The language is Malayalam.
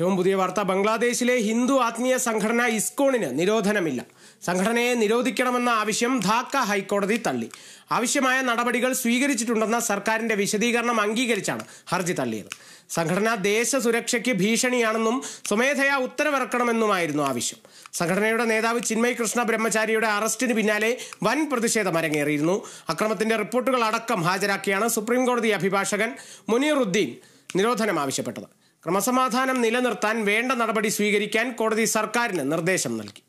ഏറ്റവും പുതിയ വാർത്ത ബംഗ്ലാദേശിലെ ഹിന്ദു ആത്മീയ സംഘടന ഇസ്കോണിന് നിരോധനമില്ല സംഘടനയെ നിരോധിക്കണമെന്ന ആവശ്യം ധാക്ക ഹൈക്കോടതി തള്ളി ആവശ്യമായ നടപടികൾ സ്വീകരിച്ചിട്ടുണ്ടെന്ന സർക്കാരിന്റെ വിശദീകരണം അംഗീകരിച്ചാണ് ഹർജി തള്ളിയത് സംഘടന ദേശ സുരക്ഷയ്ക്ക് ഭീഷണിയാണെന്നും സ്വമേധയാ ഉത്തരവിറക്കണമെന്നുമായിരുന്നു ആവശ്യം സംഘടനയുടെ നേതാവ് ചിന്മയ് കൃഷ്ണ ബ്രഹ്മചാരിയുടെ അറസ്റ്റിന് പിന്നാലെ വൻ പ്രതിഷേധം അരങ്ങേറിയിരുന്നു അക്രമത്തിന്റെ റിപ്പോർട്ടുകൾ അടക്കം ഹാജരാക്കിയാണ് സുപ്രീംകോടതി അഭിഭാഷകൻ മുനീറുദ്ദീൻ നിരോധനം ആവശ്യപ്പെട്ടത് ക്രമസമാധാനം നിലനിർത്താൻ വേണ്ട നടപടി സ്വീകരിക്കാൻ കോടതി സർക്കാരിന് നിർദ്ദേശം നൽകി